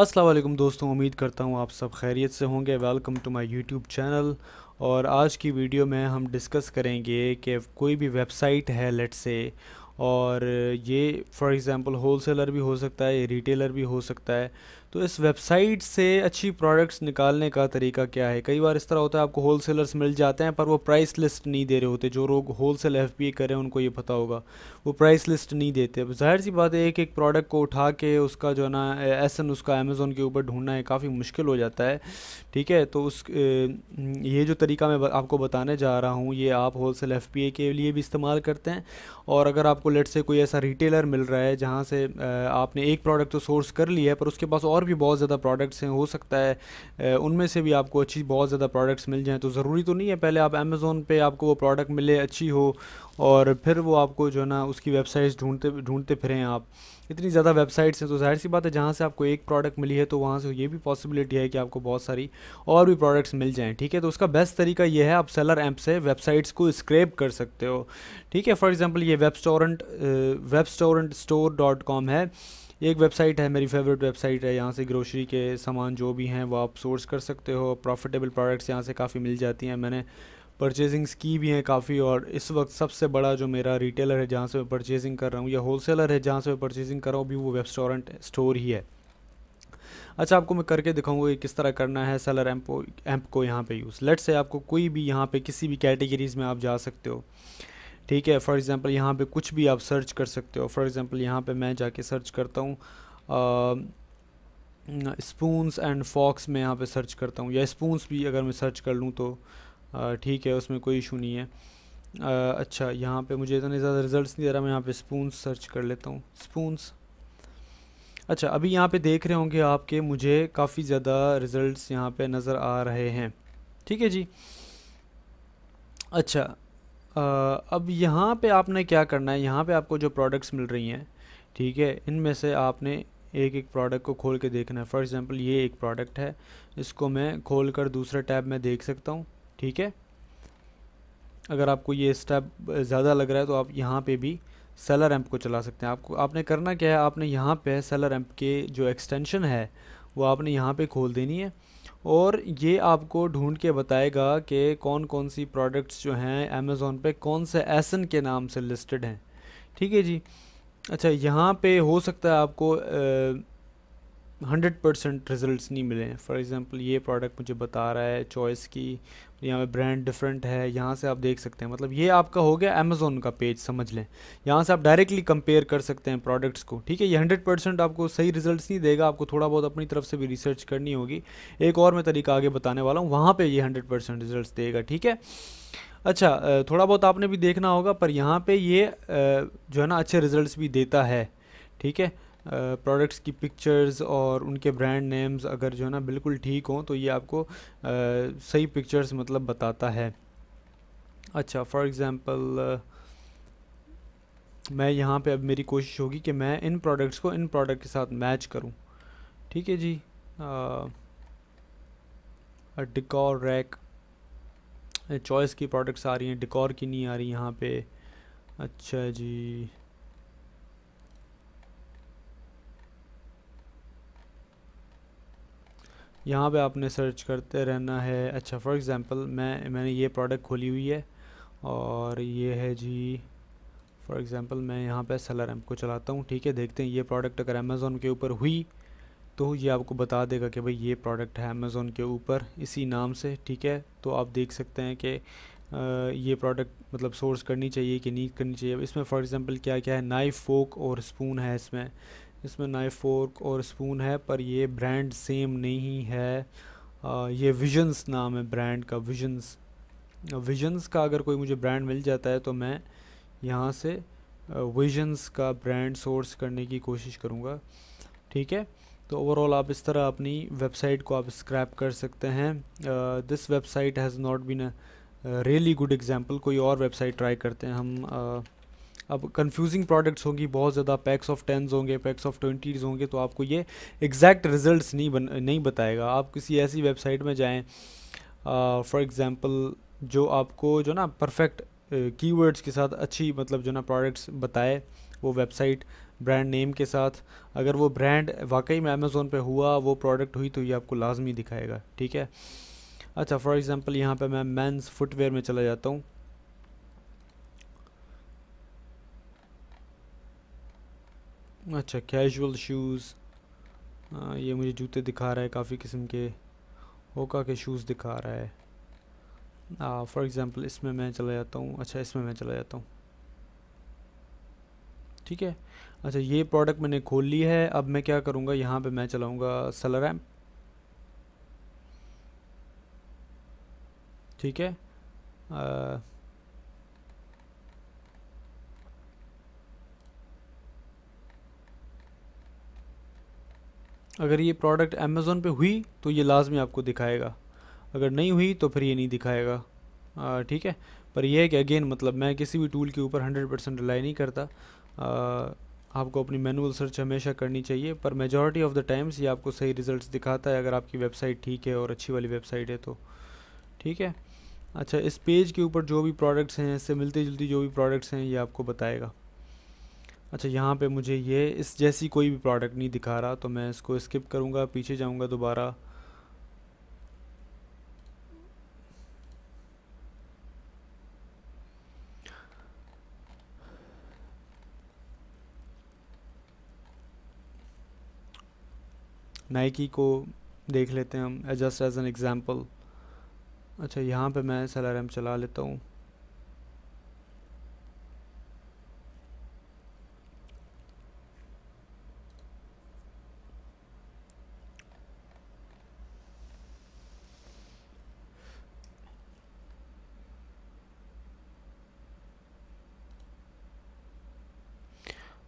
अस्सलाम वालेकुम दोस्तों उम्मीद करता हूँ आप सब खैरियत से होंगे welcome to my YouTube channel और आज की वीडियो में हम डिस्कस करेंगे कि कोई भी वेबसाइट है लेट से और ये फॉर एग्ज़ाम्पल होल सेलर भी हो सकता है रिटेलर भी हो सकता है तो इस वेबसाइट से अच्छी प्रोडक्ट्स निकालने का तरीका क्या है कई बार इस तरह होता है आपको होल सेलर्स मिल जाते हैं पर वो प्राइस लिस्ट नहीं दे रहे होते जो लोग होल सेल एफ पी करें उनको ये पता होगा वो प्राइस लिस्ट नहीं देते अब जाहिर सी बात है एक एक प्रोडक्ट को उठा के उसका जो है ना एन उसका अमेज़ोन के ऊपर ढूंढना है काफ़ी मुश्किल हो जाता है ठीक है तो उस ये जो तरीका मैं आपको बताने जा रहा हूँ ये आप होल सेल एफ के लिए भी इस्तेमाल करते हैं और अगर आपको लेट से कोई ऐसा रिटेलर मिल रहा है जहाँ से आपने एक प्रोडक्ट तो सोर्स कर लिया है पर उसके पास और और भी बहुत ज़्यादा प्रोडक्ट्स हैं हो सकता है उनमें से भी आपको अच्छी बहुत ज़्यादा प्रोडक्ट्स मिल जाएँ तो ज़रूरी तो नहीं है पहले आप अमेज़ोन पर आपको वो प्रोडक्ट मिले अच्छी हो और फिर वो आपको जो है ना उसकी वेबसाइट्स ढूंढते ढूंढते फिरें आप इतनी ज़्यादा वेबसाइट्स हैं तो जाहिर सी बात है जहाँ से आपको एक प्रोडक्ट मिली है तो वहाँ से ये भी पॉसिबिलिटी है कि आपको बहुत सारी और भी प्रोडक्ट्स मिल जाएँ ठीक है तो उसका बेस्ट तरीका ये है आप सेलर ऐप से वेबसाइट्स को स्क्रैप कर सकते हो ठीक है फॉर एग्ज़ाम्पल ये webstaurant webstaurant store dot com है एक वेबसाइट है मेरी फेवरेट वेबसाइट है यहाँ से ग्रोसरी के सामान जो भी हैं वो आप सोर्स कर सकते हो प्रॉफिटेबल प्रोडक्ट्स यहाँ से काफ़ी मिल जाती हैं मैंने परचेजिंग्स की भी हैं काफ़ी और इस वक्त सबसे बड़ा जो मेरा रिटेलर है जहाँ से मैं परचेजिंग कर रहा हूँ या होलसेलर है जहाँ से मैं परचेजिंग कर रहा हूँ भी वो वेबस्टोरेंट स्टोर ही है अच्छा आपको मैं करके दिखाऊंगा कि किस तरह करना है सेलर एम्पो एम्प को यहाँ पे यूज़ लेट से आपको कोई भी यहाँ पे किसी भी कैटेगरीज़ में आप जा सकते हो ठीक है फॉर एग्ज़ाम्पल यहाँ पे कुछ भी आप सर्च कर सकते हो फॉर एग्ज़ाम्पल यहाँ पे मैं जाके सर्च करता हूँ स्पूनस एंड फॉक्स में यहाँ पे सर्च करता हूँ या स्पूनस भी अगर मैं सर्च कर लूँ तो ठीक है उसमें कोई इशू नहीं है आ, अच्छा यहाँ पे मुझे इतने ज़्यादा रिजल्ट्स नहीं दे रहा मैं यहाँ पे स्पूस सर्च कर लेता हूँ स्पूंस अच्छा अभी यहाँ पे देख रहे होंगे आपके मुझे काफ़ी ज़्यादा रिज़ल्ट यहाँ पर नज़र आ रहे हैं ठीक है जी अच्छा अब यहाँ पे आपने क्या करना है यहाँ पे आपको जो प्रोडक्ट्स मिल रही हैं ठीक है इनमें से आपने एक एक प्रोडक्ट को खोल के देखना है फॉर एग्ज़ाम्पल ये एक प्रोडक्ट है इसको मैं खोल कर दूसरे टैब में देख सकता हूँ ठीक है अगर आपको ये स्टेप ज़्यादा लग रहा है तो आप यहाँ पे भी सेलर एम्प को चला सकते हैं आपको आपने करना क्या है आपने यहाँ पे सेलर एम्प के जो एक्सटेंशन है वो आपने यहाँ पे खोल देनी है और ये आपको ढूंढ के बताएगा कि कौन कौन सी प्रोडक्ट्स जो हैं अमेज़ोन पे कौन से एसन के नाम से लिस्टेड हैं ठीक है जी अच्छा यहाँ पे हो सकता है आपको हंड्रेड परसेंट रिज़ल्ट नहीं मिले हैं फॉर एग्ज़ाम्पल ये प्रोडक्ट मुझे बता रहा है चॉइस की यहाँ पे ब्रांड डिफरेंट है यहाँ से आप देख सकते हैं मतलब ये आपका हो गया अमेज़ोन का पेज समझ लें यहाँ से आप डायरेक्टली कंपेयर कर सकते हैं प्रोडक्ट्स को ठीक है ये हंड्रेड परसेंट आपको सही रिजल्ट्स नहीं देगा आपको थोड़ा बहुत अपनी तरफ से भी रिसर्च करनी होगी एक और मैं तरीका आगे बताने वाला हूँ वहाँ पर ये हंड्रेड परसेंट रिजल्ट देगा ठीक है अच्छा थोड़ा बहुत आपने भी देखना होगा पर यहाँ पर ये जो है ना अच्छे रिजल्ट भी देता है ठीक है प्रोडक्ट्स की पिक्चर्स और उनके ब्रांड नेम्स अगर जो है ना बिल्कुल ठीक हों तो ये आपको सही पिक्चर्स मतलब बताता है अच्छा फॉर एग्ज़ाम्पल मैं यहाँ पे अब मेरी कोशिश होगी कि मैं इन प्रोडक्ट्स को इन प्रोडक्ट के साथ मैच करूँ ठीक है जी डिकॉर रैक चॉइस की प्रोडक्ट्स आ रही हैं डिकॉर की नहीं आ रही यहाँ पे अच्छा जी यहाँ पे आपने सर्च करते रहना है अच्छा फॉर एग्ज़ाम्पल मैं मैंने ये प्रोडक्ट खोली हुई है और ये है जी फॉर एग्ज़ाम्पल मैं यहाँ पे सेलर एम को चलाता हूँ ठीक है देखते हैं ये प्रोडक्ट अगर अमेज़ोन के ऊपर हुई तो ये आपको बता देगा कि भाई ये प्रोडक्ट है अमेज़ोन के ऊपर इसी नाम से ठीक है तो आप देख सकते हैं कि ये प्रोडक्ट मतलब सोर्स करनी चाहिए कि नहीं करनी चाहिए इसमें फॉर एग्ज़ाम्पल क्या क्या है नाइफ़ फोक और स्पून है इसमें इसमें नाइफ फोर्क और स्पून है पर ये ब्रांड सेम नहीं है आ, ये विजन्स नाम है ब्रांड का विजन्स विजन्स का अगर कोई मुझे ब्रांड मिल जाता है तो मैं यहाँ से विजन्स का ब्रांड सोर्स करने की कोशिश करूँगा ठीक है तो ओवरऑल आप इस तरह अपनी वेबसाइट को आप स्क्रैप कर सकते हैं this website has not been a really good example कोई और वेबसाइट ट्राई करते हैं हम uh, अब कंफ्यूजिंग प्रोडक्ट्स होंगी बहुत ज़्यादा पैक्स ऑफ टेंस होंगे पैक्स ऑफ ट्वेंटीज़ होंगे तो आपको ये एग्जैक्ट रिजल्ट्स नहीं बन नहीं बताएगा आप किसी ऐसी वेबसाइट में जाएँ फॉर एग्ज़ाम्पल जो आपको जो ना परफेक्ट कीवर्ड्स के साथ अच्छी मतलब जो ना प्रोडक्ट्स बताए वो वेबसाइट ब्रांड नेम के साथ अगर वो ब्रांड वाकई में अमेज़ोन पे हुआ वो प्रोडक्ट हुई तो ये आपको लाजमी दिखाएगा ठीक है अच्छा फॉर एग्ज़ाम्पल यहाँ पे मैं मेंस फुटवेयर में चला जाता हूँ अच्छा कैजुअल शूज़ ये मुझे जूते दिखा रहा है काफ़ी किस्म के होका के शूज़ दिखा रहा है फॉर एग्ज़ाम्पल इसमें मैं चला जाता हूँ अच्छा इसमें मैं चला जाता हूँ ठीक है अच्छा ये प्रोडक्ट मैंने खोल ली है अब मैं क्या करूँगा यहाँ पे मैं चलाऊँगा सलर एम ठीक है आ, अगर ये प्रोडक्ट अमेज़ोन पे हुई तो ये लाजमी आपको दिखाएगा अगर नहीं हुई तो फिर ये नहीं दिखाएगा ठीक है पर यह है कि अगेन मतलब मैं किसी भी टूल के ऊपर हंड्रेड परसेंट रिलाई नहीं करता आ, आपको अपनी मैनुअल सर्च हमेशा करनी चाहिए पर मेजॉरिटी ऑफ़ द टाइम्स ये आपको सही रिजल्ट्स दिखाता है अगर आपकी वेबसाइट ठीक है और अच्छी वाली वेबसाइट है तो ठीक है अच्छा इस पेज के ऊपर जो भी प्रोडक्ट्स हैं इससे मिलती जुलती जो भी प्रोडक्ट्स हैं ये आपको बताएगा अच्छा यहाँ पे मुझे ये इस जैसी कोई भी प्रोडक्ट नहीं दिखा रहा तो मैं इसको स्किप करूँगा पीछे जाऊँगा दोबारा नाइकी को देख लेते हैं हम एजस्ट एज एन एग्ज़ाम्पल अच्छा यहाँ पे मैं एम चला लेता हूँ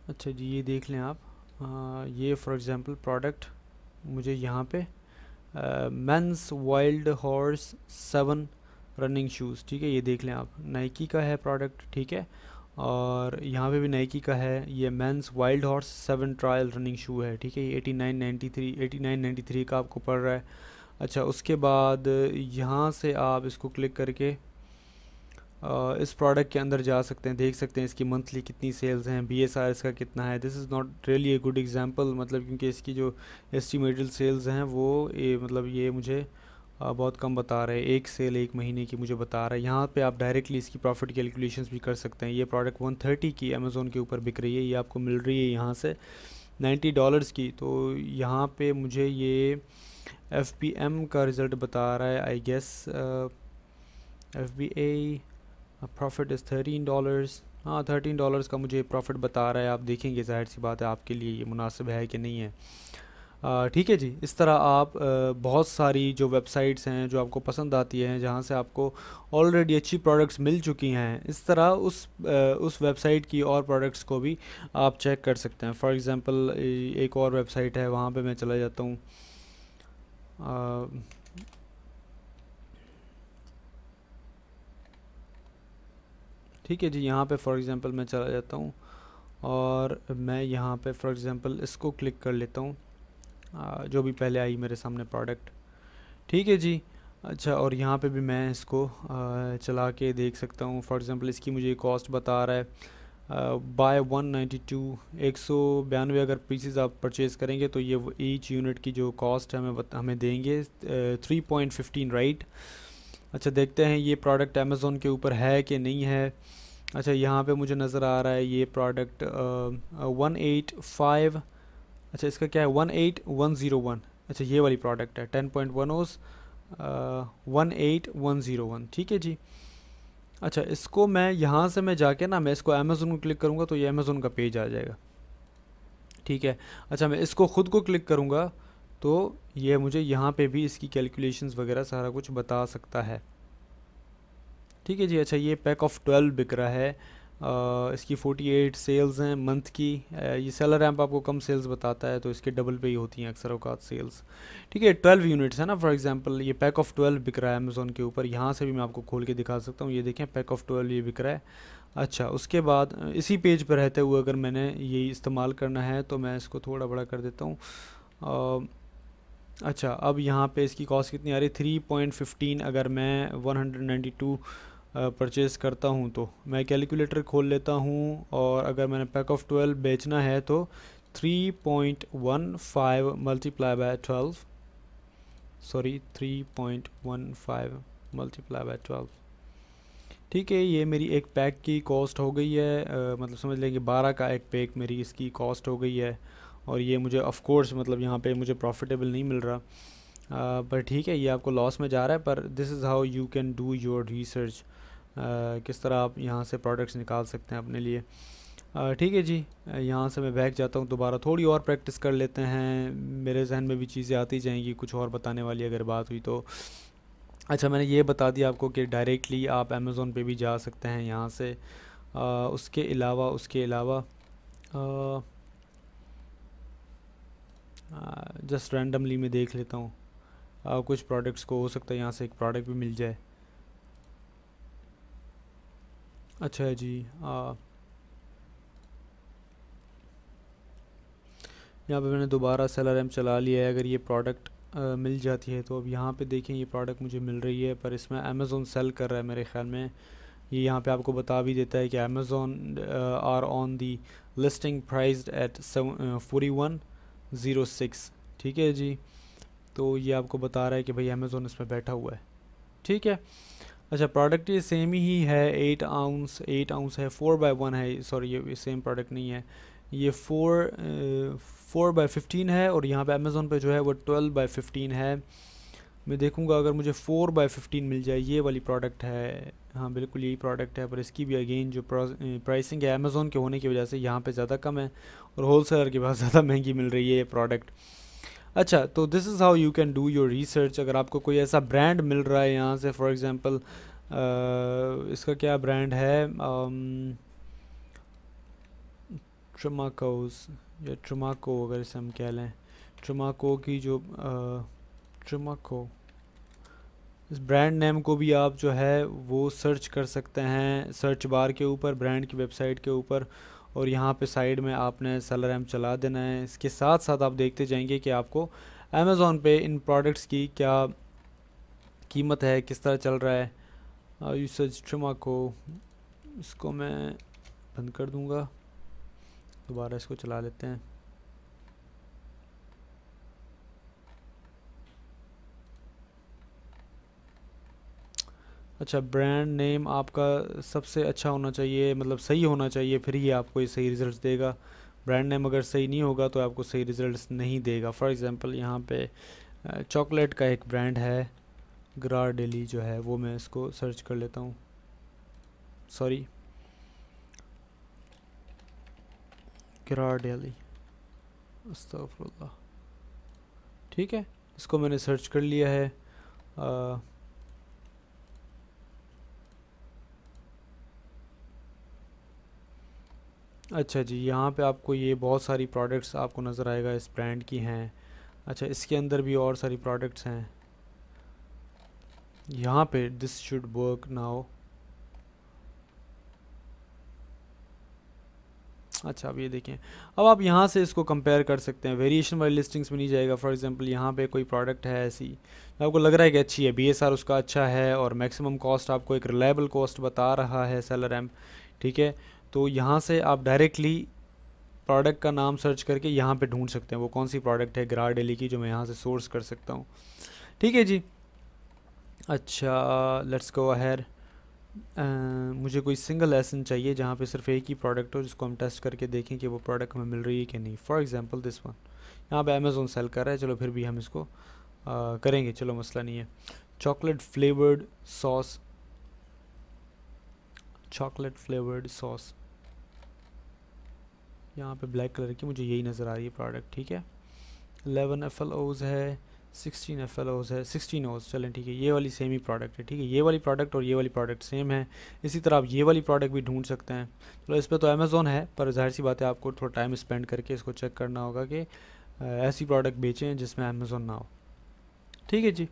अच्छा जी ये देख लें आप आ, ये फॉर एग्ज़ाम्पल प्रोडक्ट मुझे यहाँ पे men's Wild Horse seven running shoes ठीक है ये देख लें आप नाइकी का है प्रोडक्ट ठीक है और यहाँ पे भी नाइकी का है ये men's Wild Horse seven trail running shoe है ठीक है ये eighty nine ninety three eighty nine ninety three का आपको पड़ रहा है अच्छा उसके बाद यहाँ से आप इसको क्लिक करके इस प्रोडक्ट के अंदर जा सकते हैं देख सकते हैं इसकी मंथली कितनी सेल्स हैं बी एस आर इसका कितना है this is not really a good example मतलब क्योंकि इसकी जो एस्टिमेटेड सेल्स हैं वो ये मतलब ये मुझे बहुत कम बता रहे हैं एक सेल एक महीने की मुझे बता रहा है यहाँ पे आप डायरेक्टली इसकी प्रॉफिट कैलकुलेशंस भी कर सकते हैं ये प्रोडक्ट 130 की अमेज़ोन के ऊपर बिक रही है ये आपको मिल रही है यहाँ से 90 डॉलर्स की तो यहाँ पे मुझे ये एफ का रिज़ल्ट बता रहा है I guess F B profit is thirteen dollars हाँ थर्टीन डॉलर्स का मुझे प्रॉफिट बता रहा है आप देखेंगे जाहिर सी बात है आपके लिए ये मुनासिब है कि नहीं है ठीक है जी इस तरह आप बहुत सारी जो वेबसाइट्स हैं जो आपको पसंद आती हैं जहाँ से आपको ऑलरेडी अच्छी प्रोडक्ट्स मिल चुकी हैं इस तरह उस उस वेबसाइट की और प्रोडक्ट्स को भी आप चेक कर सकते हैं फॉर एग्ज़ाम्पल एक और वेबसाइट है वहाँ पे मैं चला जाता हूँ ठीक है जी यहाँ पे फॉर एग्ज़ाम्पल मैं चला जाता हूँ और मैं यहाँ पे फॉर एग्ज़ाम्पल इसको क्लिक कर लेता हूँ जो भी पहले आई मेरे सामने प्रोडक्ट ठीक है जी अच्छा और यहाँ पे भी मैं इसको चला के देख सकता हूँ फॉर एग्ज़ाम्पल इसकी मुझे कॉस्ट बता रहा है बाय वन नाइन्टी टू एक सौ बयानवे अगर पीसीज आप परचेज़ करेंगे तो ये ईच यूनिट की जो कॉस्ट हमें हमें देंगे three point fifteen right right? अच्छा देखते हैं ये प्रोडक्ट अमेज़ोन के ऊपर है कि नहीं है अच्छा यहाँ पे मुझे नज़र आ रहा है ये प्रोडक्ट वन एट फाइव अच्छा इसका क्या है one eight one zero one अच्छा ये वाली प्रोडक्ट है ten point one oz one eight one zero one ठीक है जी अच्छा इसको मैं यहाँ से मैं जाके ना मैं इसको अमेज़ोन को क्लिक करूँगा तो ये अमेज़ोन का पेज आ जाएगा ठीक है अच्छा मैं इसको ख़ुद को क्लिक करूँगा तो ये मुझे यहाँ पे भी इसकी कैलकुलेशंस वगैरह सारा कुछ बता सकता है ठीक है जी अच्छा ये पैक ऑफ ट्वेल्व बिक रहा है आ, इसकी 48 सेल्स हैं मंथ की ये सेलर रैम्प आपको कम सेल्स बताता है तो इसके डबल पे ही होती हैं अक्सर अवकात सेल्स ठीक है 12 यूनिट्स है ना फॉर एग्जांपल ये पैक ऑफ 12 बिक रहा है अमेज़ोन के ऊपर यहाँ से भी मैं आपको खोल के दिखा सकता हूँ ये देखें पैक ऑफ 12 ये बिक रहा है अच्छा उसके बाद इसी पेज पर रहते हुए अगर मैंने ये इस्तेमाल करना है तो मैं इसको थोड़ा बड़ा कर देता हूँ अच्छा अब यहाँ पे इसकी कॉस्ट कितनी आ रही है थ्री पॉइंट फिफ्टीन अगर मैं one hundred ninety two purchase करता हूँ तो मैं कैलकुलेटर खोल लेता हूँ और अगर मैंने पैक ऑफ ट्वेल्व बेचना है तो three point one five multiply by twelve sorry three point one five multiply by twelve ठीक है ये मेरी एक पैक की कॉस्ट हो गई है आ, मतलब समझ लें कि बारह का एक पैक मेरी इसकी कॉस्ट हो गई है और ये मुझे ऑफ़ कोर्स मतलब यहाँ पे मुझे प्रॉफिटेबल नहीं मिल रहा पर ठीक है ये आपको लॉस में जा रहा है पर this is how you can do your research किस तरह आप यहाँ से प्रोडक्ट्स निकाल सकते हैं अपने लिए ठीक है जी यहाँ से मैं बैग जाता हूँ दोबारा थोड़ी और प्रैक्टिस कर लेते हैं मेरे जहन में भी चीज़ें आती जाएंगी कुछ और बताने वाली अगर बात हुई तो अच्छा मैंने ये बता दिया आपको कि डायरेक्टली आप अमेज़ोन पे भी जा सकते हैं यहाँ से आ, उसके अलावा उसके अलावा जस्ट रैंडमली मैं देख लेता हूँ कुछ प्रोडक्ट्स को हो सकता है यहाँ से एक प्रोडक्ट भी मिल जाए अच्छा है जी यहाँ पे मैंने दोबारा सेलर एम चला लिया है अगर ये प्रोडक्ट मिल जाती है तो अब यहाँ पे देखें ये प्रोडक्ट मुझे मिल रही है पर इसमें अमेज़ोन सेल कर रहा है मेरे ख्याल में ये यहाँ पे आपको बता भी देता है कि Amazon are on the listing price at forty one zero six ठीक है जी तो ये आपको बता रहा है कि भाई अमेज़ोन इसमें बैठा हुआ है ठीक है अच्छा प्रोडक्ट ये सेम ही है एट आउंस एट आउंस है फोर बाय वन है सॉरी ये सेम प्रोडक्ट नहीं है ये फोर फोर बाय फिफ्टीन है और यहाँ पे अमेज़ोन पे जो है वो ट्वेल्व बाय फिफ्टीन है मैं देखूँगा अगर मुझे फ़ोर बाय फिफ्टीन मिल जाए ये वाली प्रोडक्ट है हाँ बिल्कुल यही प्रोडक्ट है पर इसकी भी अगेन जो प्राइसिंग uh, है अमेज़ोन के होने की वजह से यहाँ पे ज़्यादा कम है और होल सेलर के पास ज़्यादा महंगी मिल रही है ये प्रोडक्ट अच्छा तो this is how you can do your research अगर आपको कोई ऐसा ब्रांड मिल रहा है यहाँ से फॉर एग्ज़ाम्पल इसका क्या ब्रांड है ट्रमाकोस या ट्रमाको अगर इसे हम कह लें ट्रमाको की जो ट्रमाको इस ब्रांड नेम को भी आप जो है वो सर्च कर सकते हैं सर्च बार के ऊपर ब्रांड की वेबसाइट के ऊपर और यहाँ पे साइड में आपने सेलर एम चला देना है इसके साथ साथ आप देखते जाएंगे कि आपको अमेज़ोन पे इन प्रोडक्ट्स की क्या कीमत है किस तरह चल रहा है यूस ट्रिमा को इसको मैं बंद कर दूँगा दोबारा इसको चला लेते हैं अच्छा ब्रांड नेम आपका सबसे अच्छा होना चाहिए मतलब सही होना चाहिए फिर ही आपको ये सही रिज़ल्ट देगा ब्रांड नेम अगर सही नहीं होगा तो आपको सही रिज़ल्ट नहीं देगा फॉर एग्ज़ाम्पल यहाँ पे चॉकलेट का एक ब्रांड है ग्रार डेली जो है वो मैं इसको सर्च कर लेता हूँ सॉरी ग्रार डेली ठीक है इसको मैंने सर्च कर लिया है आ, अच्छा जी यहाँ पे आपको ये बहुत सारी प्रोडक्ट्स आपको नज़र आएगा इस ब्रांड की हैं अच्छा इसके अंदर भी और सारी प्रोडक्ट्स हैं यहाँ पे दिस शुड वर्क नाउ अच्छा अब ये देखें अब आप यहाँ से इसको कंपेयर कर सकते हैं वेरिएशन वाली लिस्टिंग्स में नहीं जाएगा फॉर एग्जांपल यहाँ पे कोई प्रोडक्ट है ऐसी तो आपको लग रहा है कि अच्छी है बी उसका अच्छा है और मैक्सिमम कॉस्ट आपको एक रिलायबल कॉस्ट बता रहा है सेलर एम ठीक है तो यहाँ से आप डायरेक्टली प्रोडक्ट का नाम सर्च करके यहाँ पे ढूंढ सकते हैं वो कौन सी प्रोडक्ट है ग्रा डेली की जो मैं यहाँ से सोर्स कर सकता हूँ ठीक है जी अच्छा लेट्स गो अहर मुझे कोई सिंगल लेसन चाहिए जहाँ पे सिर्फ एक ही प्रोडक्ट हो जिसको हम टेस्ट करके देखें कि वो प्रोडक्ट हमें मिल रही है कि नहीं फॉर एग्ज़ाम्पल दिस वन यहाँ पे अमेजोन सेल कर रहा है चलो फिर भी हम इसको आ, करेंगे चलो मसला नहीं है chocolate flavoured sauce chocolate flavoured sauce यहाँ पे ब्लैक कलर की मुझे यही नज़र आ रही है प्रोडक्ट ठीक है एलेवन एफ एल ओज है सिक्सटीन एफ एल ओज है सिक्सटीन ओज चलें ठीक है ये वाली सेम ही प्रोडक्ट है ठीक है ये वाली प्रोडक्ट और ये वाली प्रोडक्ट सेम है इसी तरह आप ये वाली प्रोडक्ट भी ढूंढ सकते हैं चलो इस पर तो अमेज़ोन है पर जाहिर सी बात है आपको थोड़ा टाइम स्पेंड करके इसको चेक करना होगा कि ऐसी प्रोडक्ट बेचें जिसमें अमेज़ोन ना हो ठीक है जी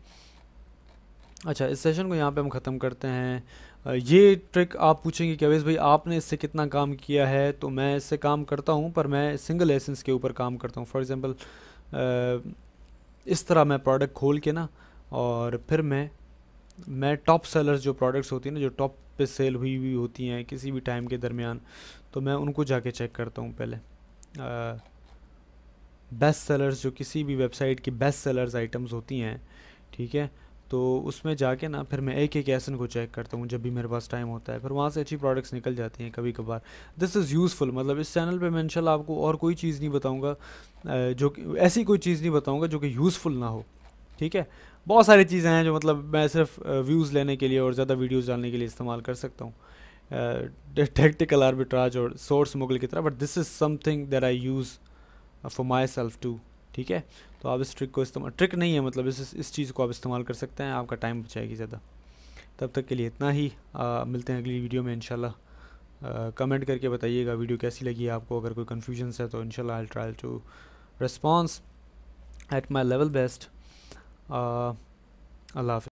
अच्छा इस सेशन को यहाँ पे हम ख़त्म करते हैं ये ट्रिक आप पूछेंगे कि अवेश भाई आपने इससे कितना काम किया है तो मैं इससे काम करता हूँ पर मैं सिंगल एसेंस के ऊपर काम करता हूँ फॉर एग्ज़ाम्पल इस तरह मैं प्रोडक्ट खोल के ना और फिर मैं मैं टॉप सेलर्स जो प्रोडक्ट्स होती हैं ना जो टॉप पे सेल हुई हुई होती हैं किसी भी टाइम के दरमियान तो मैं उनको जाके चेक करता हूँ पहले बेस्ट सेलर्स जो किसी भी वेबसाइट की बेस्ट सेलर्स आइटम्स होती हैं ठीक है तो उसमें जाके ना फिर मैं एक एक एसन को चेक करता हूँ जब भी मेरे पास टाइम होता है फिर वहाँ से अच्छी प्रोडक्ट्स निकल जाती हैं कभी कभार दिस इज़ यूज़फुल मतलब इस चैनल पे मैं इनशाला आपको और कोई चीज़ नहीं बताऊँगा जो ऐसी कोई चीज़ नहीं बताऊँगा जो कि यूज़फुल ना हो ठीक है बहुत सारी चीज़ें हैं जो मतलब मैं सिर्फ व्यूज़ लेने के लिए और ज़्यादा वीडियोज़ डालने के लिए इस्तेमाल कर सकता हूँ टेक्टिकल आर्बिट्राज और सोर्स मुगल की तरह but this is something that I use for myself too ठीक है तो आप इस ट्रिक को इस्तेमाल ट्रिक नहीं है मतलब इस इस चीज़ को आप इस्तेमाल कर सकते हैं आपका टाइम बचाएगी ज़्यादा तब तक के लिए इतना ही आ, मिलते हैं अगली वीडियो में इनशाला कमेंट करके बताइएगा वीडियो कैसी लगी आपको अगर कोई कन्फ्यूजन्स है तो इनशाला I try to response at my level best Allah